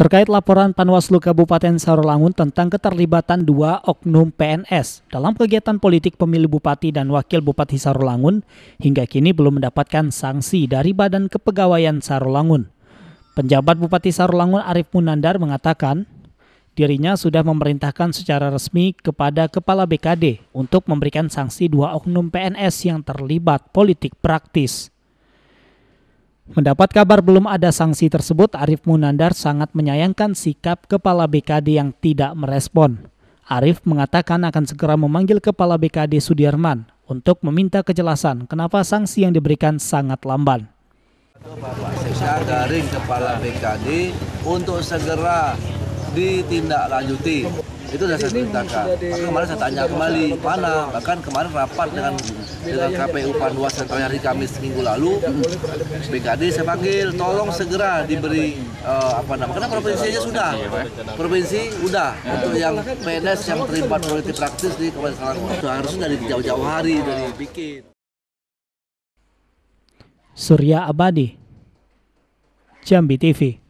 terkait laporan Panwaslu Kabupaten Sarolangun tentang keterlibatan dua oknum PNS dalam kegiatan politik pemilih bupati dan wakil bupati Sarolangun, hingga kini belum mendapatkan sanksi dari Badan Kepegawaian Sarolangun. Penjabat Bupati Sarolangun Arif Munandar mengatakan, dirinya sudah memerintahkan secara resmi kepada Kepala BKD untuk memberikan sanksi dua oknum PNS yang terlibat politik praktis. Mendapat kabar belum ada sanksi tersebut, Arif Munandar sangat menyayangkan sikap kepala BKD yang tidak merespon. Arif mengatakan akan segera memanggil kepala BKD Sudirman untuk meminta kejelasan kenapa sanksi yang diberikan sangat lamban. Bapak Sekda Kepala BKD untuk segera ditindaklanjuti itu sudah saya ceritakan maka kemarin saya tanya kembali mana bahkan kemarin rapat dengan dengan KPU Panwas sentralnya hari Kamis minggu lalu BKD saya panggil tolong segera diberi uh, apa namanya karena provinsi aja sudah provinsi udah untuk yang PNS yang terlibat politik praktis di Kabupaten Selangor harusnya dari jauh-jauh hari dari bikin Surya Abadi Jambi TV